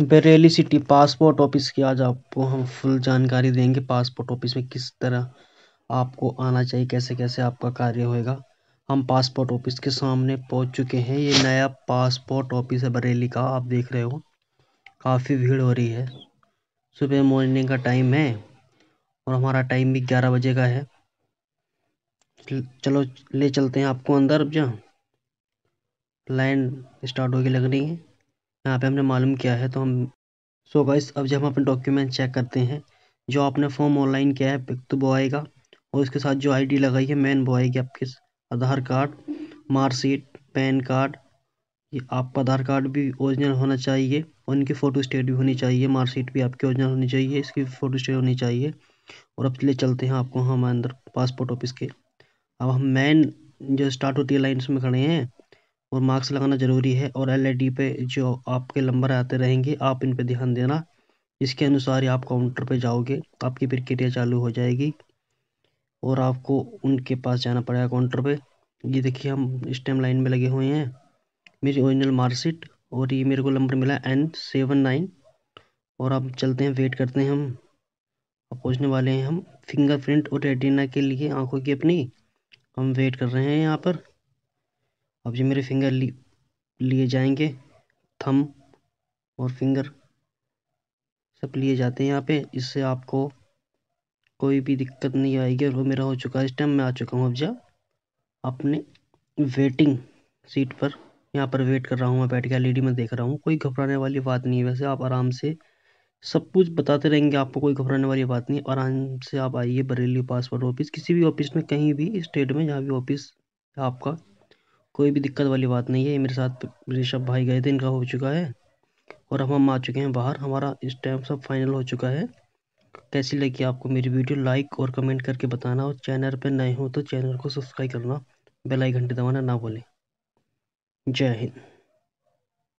Bareilly city passport office की आज आपको हम फुल जानकारी देंगे पासपोर्ट ऑफिस में किस तरह आपको आना चाहिए कैसे कैसे आपका कार्य होएगा हम पासपोर्ट ऑफिस के सामने पहुंच चुके हैं ये नया पासपोर्ट ऑफिस है बरेली का आप देख रहे हो काफ़ी भीड़ हो रही है सुबह मॉर्निंग का टाइम है और हमारा टाइम भी ग्यारह बजे का है चलो ले चलते हैं आपको अंदर अब जहाँ लाइन स्टार्ट होगी लग रही है यहाँ पे हमने मालूम किया है तो हम सो so गाइस अब जब हम अपने डॉक्यूमेंट चेक करते हैं जो आपने फॉर्म ऑनलाइन किया है तो बॉय का और उसके साथ जो आईडी लगाई है मेन बॉय की आपके Aadhaar card marksheet PAN card ये आपका आधार कार्ड भी ओरिजिनल होना चाहिए और इनकी फ़ोटो स्टेट भी होनी चाहिए मार्कशीट भी आपकी ओरिजिनल होनी चाहिए इसकी फ़ोटो स्टेट होनी चाहिए और अब चले चलते हैं आपको हमारे अंदर पासपोर्ट ऑफिस के अब हम मेन जो स्टार्ट होती है लाइन्स में खड़े हैं और मास्क लगाना ज़रूरी है और एलईडी पे जो आपके नंबर आते रहेंगे आप इन पे ध्यान देना इसके अनुसार ही आप काउंटर पे जाओगे आपकी प्रक्रिया चालू हो जाएगी और आपको उनके पास जाना पड़ेगा काउंटर पे ये देखिए हम इस टाइम लाइन में लगे हुए हैं मेरी ओरिजिनल मार्कशीट और ये मेरे को नंबर मिला एन सेवन नाइन और आप चलते हैं वेट करते हैं हम अब पहुँचने वाले हैं हम फिंगरप्रिंट और रेटिना के लिए आंखों की अपनी हम वेट कर रहे हैं यहाँ पर अब ये मेरे फिंगर लिए जाएंगे थम और फिंगर सब लिए जाते हैं यहाँ पे इससे आपको कोई भी दिक्कत नहीं आएगी और वो मेरा हो चुका है इस टाइम मैं आ चुका हूँ अब जा अपने वेटिंग सीट पर यहाँ पर वेट कर रहा हूँ मैं बैठ के एल में देख रहा हूँ कोई घबराने वाली बात नहीं है वैसे आप आराम से सब कुछ बताते रहेंगे आपको कोई घबराने वाली बात नहीं आराम से आप आइए बरेली पासपोर्ट ऑफिस किसी भी ऑफिस में कहीं भी स्टेट में जहाँ भी ऑफिस आपका कोई भी दिक्कत वाली बात नहीं है मेरे साथ ऋषभ भाई गए थे इनका हो चुका है और अब हम आ चुके हैं बाहर हमारा इस टाइम सब फाइनल हो चुका है कैसी लगी आपको मेरी वीडियो लाइक और कमेंट करके बताना और चैनल पर नए हो तो चैनल को सब्सक्राइब करना बेल आइकन दबाना ना भूलें जय हिंद